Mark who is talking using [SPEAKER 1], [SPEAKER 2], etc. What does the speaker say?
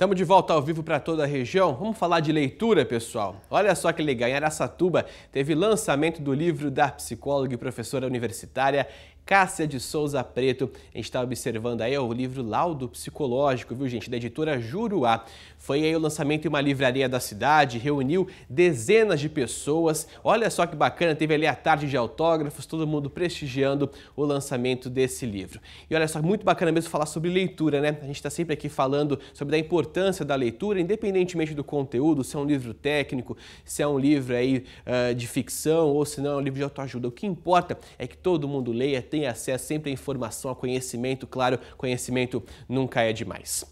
[SPEAKER 1] Estamos de volta ao vivo para toda a região. Vamos falar de leitura, pessoal. Olha só que legal, em Aracatuba teve lançamento do livro da psicóloga e professora universitária Cássia de Souza Preto. A gente está observando aí o livro Laudo Psicológico, viu, gente? Da editora Juruá. Foi aí o lançamento em uma livraria da cidade, reuniu dezenas de pessoas. Olha só que bacana, teve ali a tarde de autógrafos, todo mundo prestigiando o lançamento desse livro. E olha só, muito bacana mesmo falar sobre leitura, né? A gente está sempre aqui falando sobre a importância importância da leitura, independentemente do conteúdo, se é um livro técnico, se é um livro aí uh, de ficção ou se não é um livro de autoajuda. O que importa é que todo mundo leia, tenha acesso sempre à informação, a conhecimento. Claro, conhecimento nunca é demais.